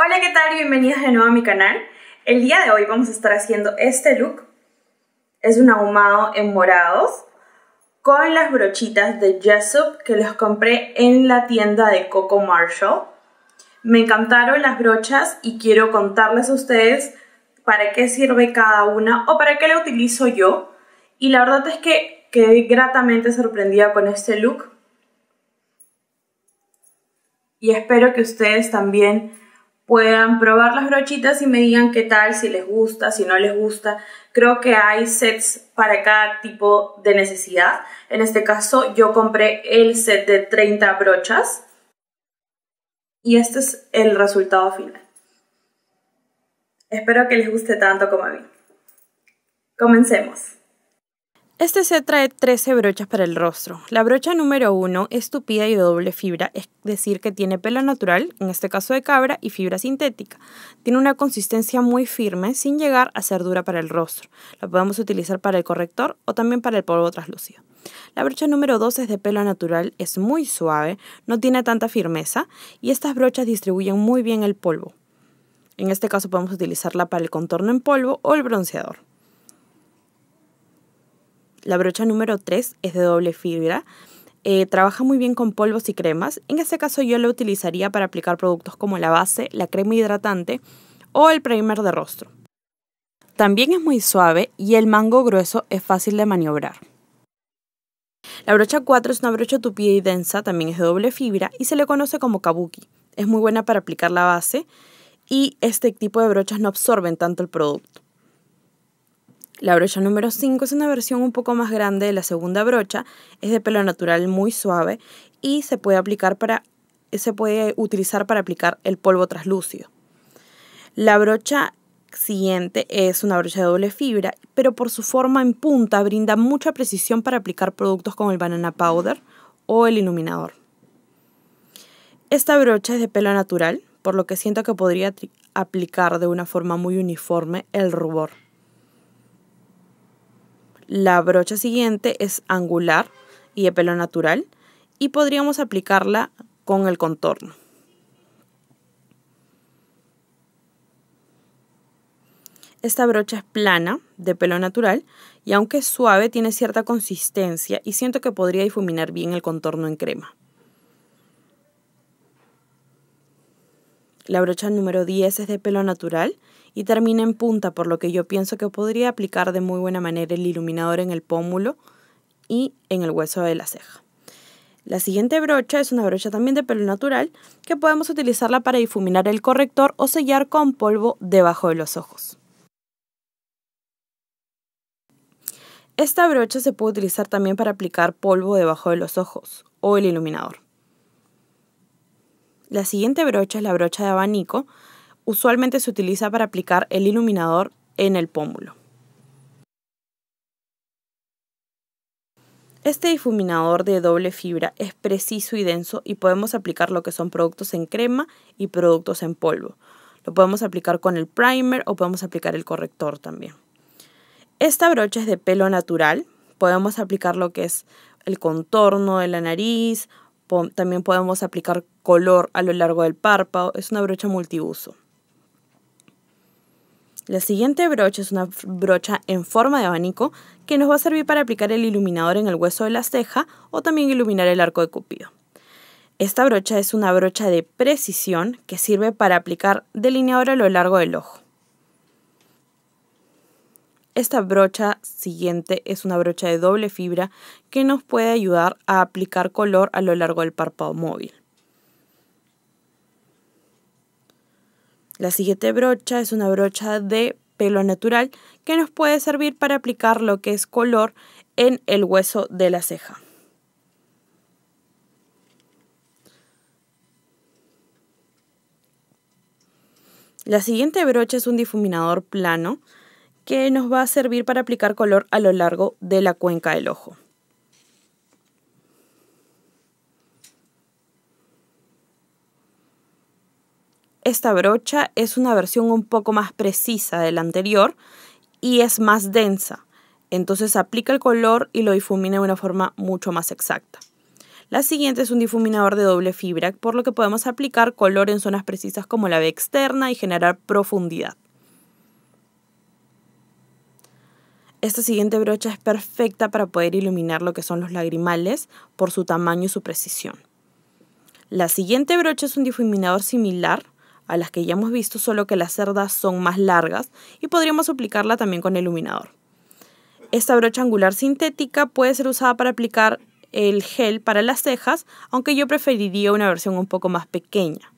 Hola, ¿qué tal? Bienvenidos de nuevo a mi canal. El día de hoy vamos a estar haciendo este look. Es un ahumado en morados con las brochitas de Jessup que los compré en la tienda de Coco Marshall. Me encantaron las brochas y quiero contarles a ustedes para qué sirve cada una o para qué la utilizo yo. Y la verdad es que quedé gratamente sorprendida con este look. Y espero que ustedes también puedan probar las brochitas y me digan qué tal, si les gusta, si no les gusta. Creo que hay sets para cada tipo de necesidad. En este caso yo compré el set de 30 brochas y este es el resultado final. Espero que les guste tanto como a mí. Comencemos. Este set trae 13 brochas para el rostro. La brocha número 1 es tupida y de doble fibra, es decir, que tiene pelo natural, en este caso de cabra, y fibra sintética. Tiene una consistencia muy firme sin llegar a ser dura para el rostro. La podemos utilizar para el corrector o también para el polvo traslúcido. La brocha número 2 es de pelo natural, es muy suave, no tiene tanta firmeza y estas brochas distribuyen muy bien el polvo. En este caso podemos utilizarla para el contorno en polvo o el bronceador. La brocha número 3 es de doble fibra. Eh, trabaja muy bien con polvos y cremas. En este caso yo la utilizaría para aplicar productos como la base, la crema hidratante o el primer de rostro. También es muy suave y el mango grueso es fácil de maniobrar. La brocha 4 es una brocha tupida y densa, también es de doble fibra y se le conoce como kabuki. Es muy buena para aplicar la base y este tipo de brochas no absorben tanto el producto. La brocha número 5 es una versión un poco más grande de la segunda brocha, es de pelo natural muy suave y se puede aplicar para se puede utilizar para aplicar el polvo traslúcido. La brocha siguiente es una brocha de doble fibra, pero por su forma en punta brinda mucha precisión para aplicar productos como el banana powder o el iluminador. Esta brocha es de pelo natural, por lo que siento que podría aplicar de una forma muy uniforme el rubor. La brocha siguiente es angular y de pelo natural y podríamos aplicarla con el contorno. Esta brocha es plana, de pelo natural, y aunque es suave, tiene cierta consistencia y siento que podría difuminar bien el contorno en crema. La brocha número 10 es de pelo natural y termina en punta, por lo que yo pienso que podría aplicar de muy buena manera el iluminador en el pómulo y en el hueso de la ceja. La siguiente brocha es una brocha también de pelo natural que podemos utilizarla para difuminar el corrector o sellar con polvo debajo de los ojos. Esta brocha se puede utilizar también para aplicar polvo debajo de los ojos o el iluminador. La siguiente brocha es la brocha de abanico usualmente se utiliza para aplicar el iluminador en el pómulo. Este difuminador de doble fibra es preciso y denso y podemos aplicar lo que son productos en crema y productos en polvo. Lo podemos aplicar con el primer o podemos aplicar el corrector también. Esta brocha es de pelo natural. Podemos aplicar lo que es el contorno de la nariz. También podemos aplicar color a lo largo del párpado. Es una brocha multiuso. La siguiente brocha es una brocha en forma de abanico que nos va a servir para aplicar el iluminador en el hueso de la ceja o también iluminar el arco de Cupido. Esta brocha es una brocha de precisión que sirve para aplicar delineador a lo largo del ojo. Esta brocha siguiente es una brocha de doble fibra que nos puede ayudar a aplicar color a lo largo del párpado móvil. La siguiente brocha es una brocha de pelo natural que nos puede servir para aplicar lo que es color en el hueso de la ceja. La siguiente brocha es un difuminador plano que nos va a servir para aplicar color a lo largo de la cuenca del ojo. Esta brocha es una versión un poco más precisa de la anterior y es más densa. Entonces aplica el color y lo difumina de una forma mucho más exacta. La siguiente es un difuminador de doble fibra, por lo que podemos aplicar color en zonas precisas como la B externa y generar profundidad. Esta siguiente brocha es perfecta para poder iluminar lo que son los lagrimales por su tamaño y su precisión. La siguiente brocha es un difuminador similar, a las que ya hemos visto, solo que las cerdas son más largas y podríamos aplicarla también con iluminador. Esta brocha angular sintética puede ser usada para aplicar el gel para las cejas, aunque yo preferiría una versión un poco más pequeña.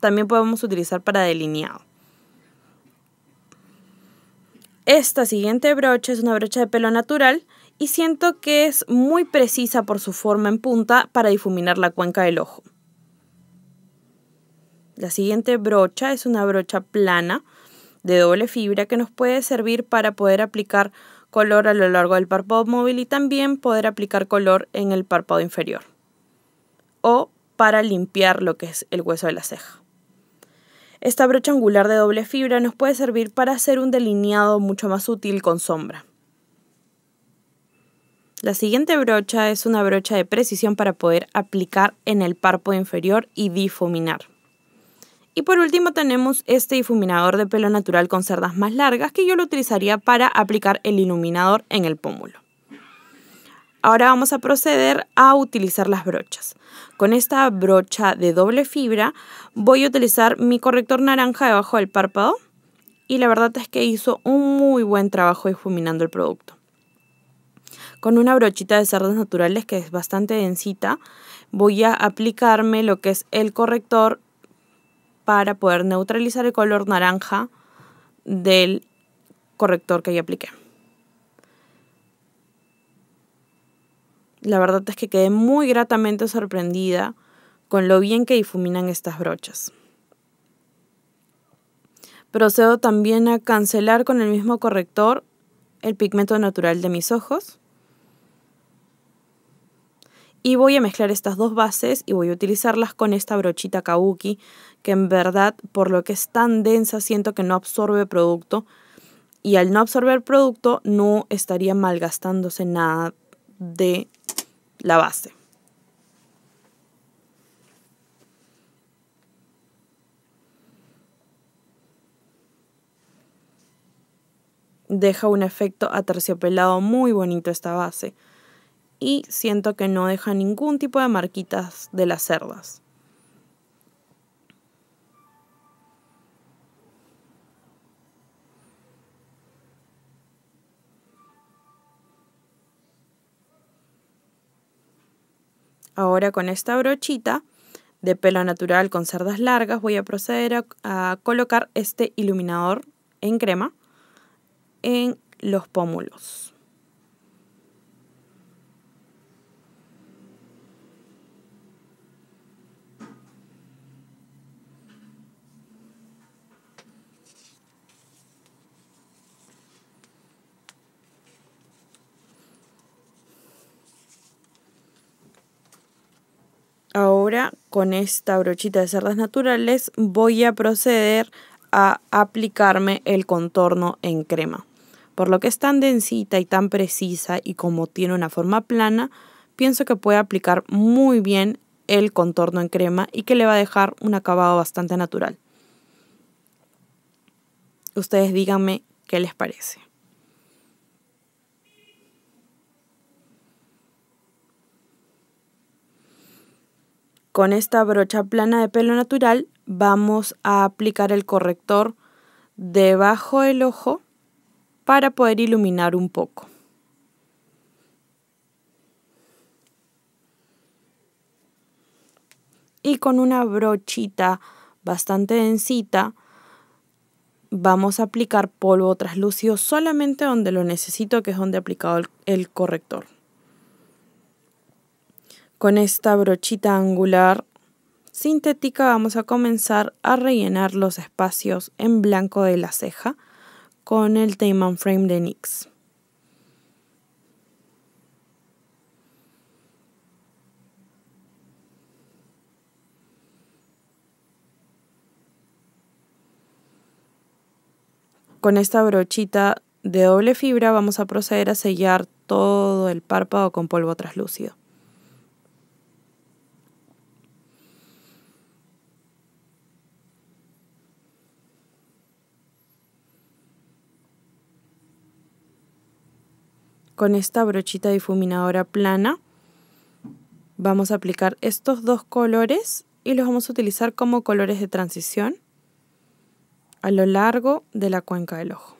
También podemos utilizar para delineado. Esta siguiente brocha es una brocha de pelo natural y siento que es muy precisa por su forma en punta para difuminar la cuenca del ojo. La siguiente brocha es una brocha plana de doble fibra que nos puede servir para poder aplicar color a lo largo del párpado móvil y también poder aplicar color en el párpado inferior o para limpiar lo que es el hueso de la ceja. Esta brocha angular de doble fibra nos puede servir para hacer un delineado mucho más útil con sombra. La siguiente brocha es una brocha de precisión para poder aplicar en el párpado inferior y difuminar. Y por último tenemos este difuminador de pelo natural con cerdas más largas que yo lo utilizaría para aplicar el iluminador en el pómulo. Ahora vamos a proceder a utilizar las brochas. Con esta brocha de doble fibra voy a utilizar mi corrector naranja debajo del párpado y la verdad es que hizo un muy buen trabajo difuminando el producto. Con una brochita de cerdas naturales que es bastante densita voy a aplicarme lo que es el corrector para poder neutralizar el color naranja del corrector que ya apliqué. La verdad es que quedé muy gratamente sorprendida con lo bien que difuminan estas brochas. Procedo también a cancelar con el mismo corrector el pigmento natural de mis ojos. Y voy a mezclar estas dos bases y voy a utilizarlas con esta brochita Kabuki, que en verdad, por lo que es tan densa, siento que no absorbe producto. Y al no absorber producto, no estaría malgastándose nada de la base. Deja un efecto aterciopelado muy bonito esta base y siento que no deja ningún tipo de marquitas de las cerdas. Ahora con esta brochita de pelo natural con cerdas largas voy a proceder a, colocar este iluminador en crema en los pómulos. Ahora con esta brochita de cerdas naturales voy a proceder a aplicarme el contorno en crema. Por lo que es tan densita y tan precisa y como tiene una forma plana, pienso que puede aplicar muy bien el contorno en crema y que le va a dejar un acabado bastante natural. Ustedes díganme qué les parece. Con esta brocha plana de pelo natural vamos a aplicar el corrector debajo del ojo para poder iluminar un poco. Y con una brochita bastante densita vamos a aplicar polvo traslúcido solamente donde lo necesito, que es donde he aplicado el, el corrector. Con esta brochita angular sintética vamos a comenzar a rellenar los espacios en blanco de la ceja con el Tayman Frame de NYX. Con esta brochita de doble fibra vamos a proceder a sellar todo el párpado con polvo traslúcido. Con esta brochita difuminadora plana vamos a aplicar estos dos colores y los vamos a utilizar como colores de transición a lo largo de la cuenca del ojo.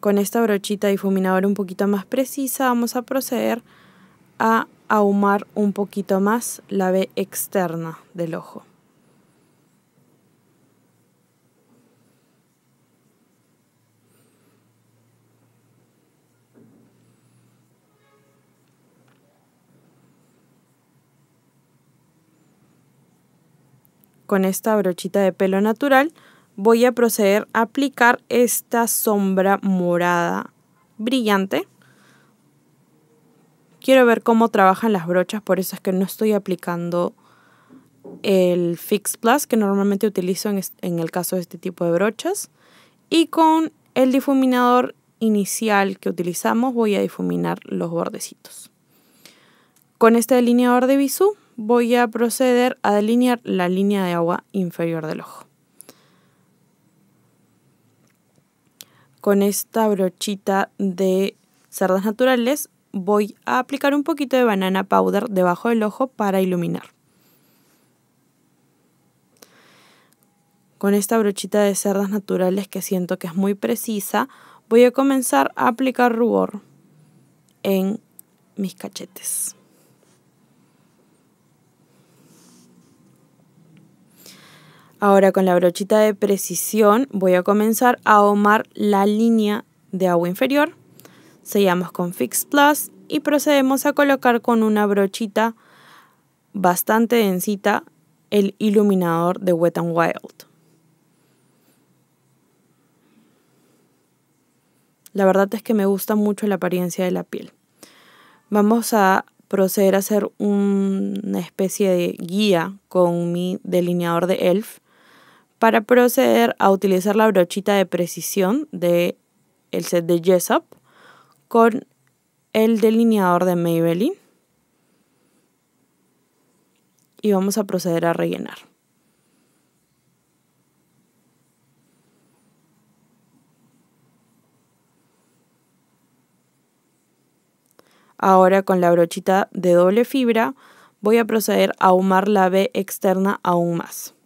Con esta brochita difuminadora un poquito más precisa vamos a proceder a ahumar un poquito más la V externa del ojo. con esta brochita de pelo natural voy a proceder a aplicar esta sombra morada brillante. Quiero ver cómo trabajan las brochas, por eso es que no estoy aplicando el Fix Plus que normalmente utilizo en, el caso de este tipo de brochas. Y con el difuminador inicial que utilizamos voy a difuminar los bordecitos. Con este delineador de bisú voy a proceder a delinear la línea de agua inferior del ojo. Con esta brochita de cerdas naturales voy a aplicar un poquito de banana powder debajo del ojo para iluminar. Con esta brochita de cerdas naturales que siento que es muy precisa, voy a comenzar a aplicar rubor en mis cachetes. Ahora con la brochita de precisión voy a comenzar a ahomar la línea de agua inferior. Sellamos con Fix Plus y procedemos a colocar con una brochita bastante densita el iluminador de Wet n Wild. La verdad es que me gusta mucho la apariencia de la piel. Vamos a proceder a hacer una especie de guía con mi delineador de ELF para proceder a utilizar la brochita de precisión del el set de Jessup con el delineador de Maybelline y vamos a proceder a rellenar. Ahora con la brochita de doble fibra voy a proceder a ahumar la B externa aún más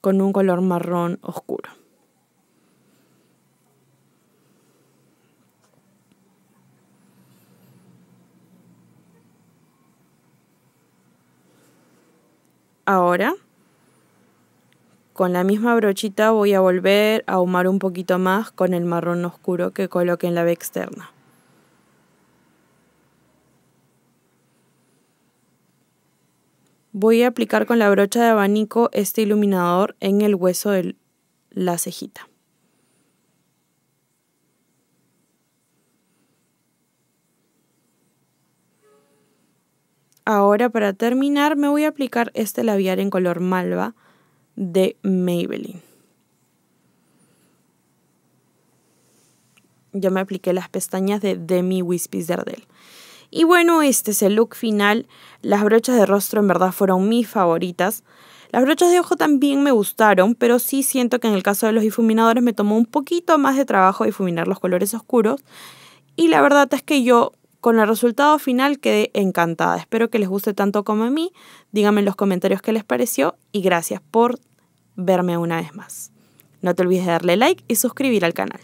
con un color marrón oscuro. Ahora, con la misma brochita voy a volver a ahumar un poquito más con el marrón oscuro que coloqué en la B externa. Voy a aplicar con la brocha de abanico este iluminador en el hueso de la cejita. Ahora para terminar me voy a aplicar este labial en color malva de Maybelline. Ya me apliqué las pestañas de Demi Wispies de y bueno, este es el look final. Las brochas de rostro en verdad fueron mis favoritas. Las brochas de ojo también me gustaron, pero sí siento que en el caso de los difuminadores me tomó un poquito más de trabajo difuminar los colores oscuros. Y la verdad es que yo con el resultado final quedé encantada. Espero que les guste tanto como a mí. Díganme en los comentarios qué les pareció y gracias por verme una vez más. No te olvides de darle like y suscribir al canal.